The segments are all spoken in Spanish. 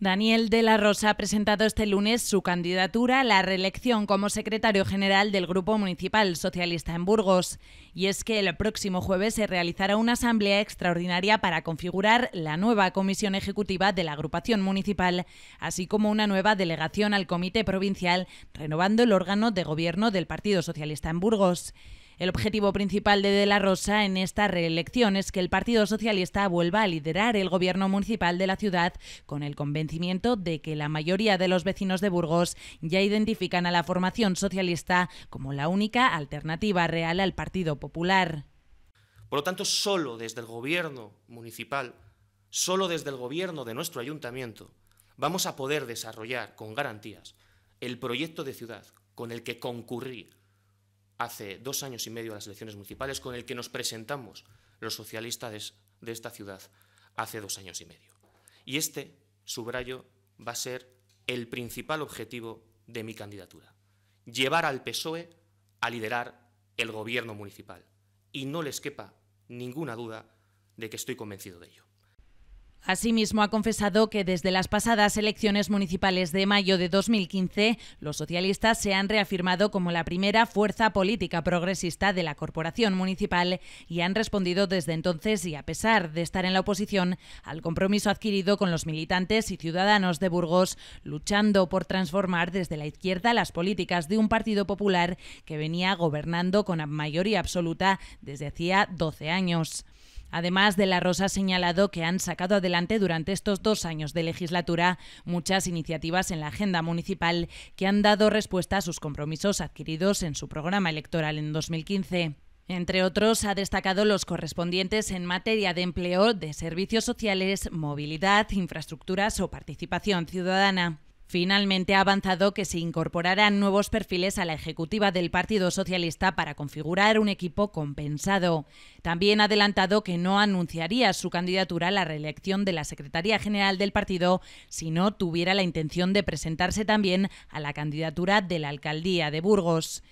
Daniel de la Rosa ha presentado este lunes su candidatura a la reelección como secretario general del Grupo Municipal Socialista en Burgos. Y es que el próximo jueves se realizará una asamblea extraordinaria para configurar la nueva comisión ejecutiva de la agrupación municipal, así como una nueva delegación al Comité Provincial, renovando el órgano de gobierno del Partido Socialista en Burgos. El objetivo principal de De la Rosa en esta reelección es que el Partido Socialista vuelva a liderar el gobierno municipal de la ciudad con el convencimiento de que la mayoría de los vecinos de Burgos ya identifican a la formación socialista como la única alternativa real al Partido Popular. Por lo tanto, solo desde el gobierno municipal, solo desde el gobierno de nuestro ayuntamiento, vamos a poder desarrollar con garantías el proyecto de ciudad con el que concurrí hace dos años y medio a las elecciones municipales, con el que nos presentamos los socialistas de esta ciudad hace dos años y medio. Y este, subrayo, va a ser el principal objetivo de mi candidatura, llevar al PSOE a liderar el gobierno municipal. Y no les quepa ninguna duda de que estoy convencido de ello. Asimismo, ha confesado que desde las pasadas elecciones municipales de mayo de 2015, los socialistas se han reafirmado como la primera fuerza política progresista de la corporación municipal y han respondido desde entonces y a pesar de estar en la oposición al compromiso adquirido con los militantes y ciudadanos de Burgos, luchando por transformar desde la izquierda las políticas de un Partido Popular que venía gobernando con mayoría absoluta desde hacía 12 años. Además de la Rosa, ha señalado que han sacado adelante durante estos dos años de legislatura muchas iniciativas en la agenda municipal que han dado respuesta a sus compromisos adquiridos en su programa electoral en 2015. Entre otros, ha destacado los correspondientes en materia de empleo, de servicios sociales, movilidad, infraestructuras o participación ciudadana finalmente ha avanzado que se incorporarán nuevos perfiles a la ejecutiva del Partido Socialista para configurar un equipo compensado. También ha adelantado que no anunciaría su candidatura a la reelección de la Secretaría General del partido si no tuviera la intención de presentarse también a la candidatura de la Alcaldía de Burgos.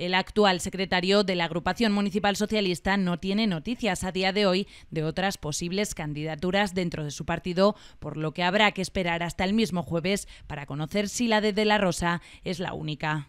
El actual secretario de la agrupación municipal socialista no tiene noticias a día de hoy de otras posibles candidaturas dentro de su partido, por lo que habrá que esperar hasta el mismo jueves para conocer si la de De la Rosa es la única.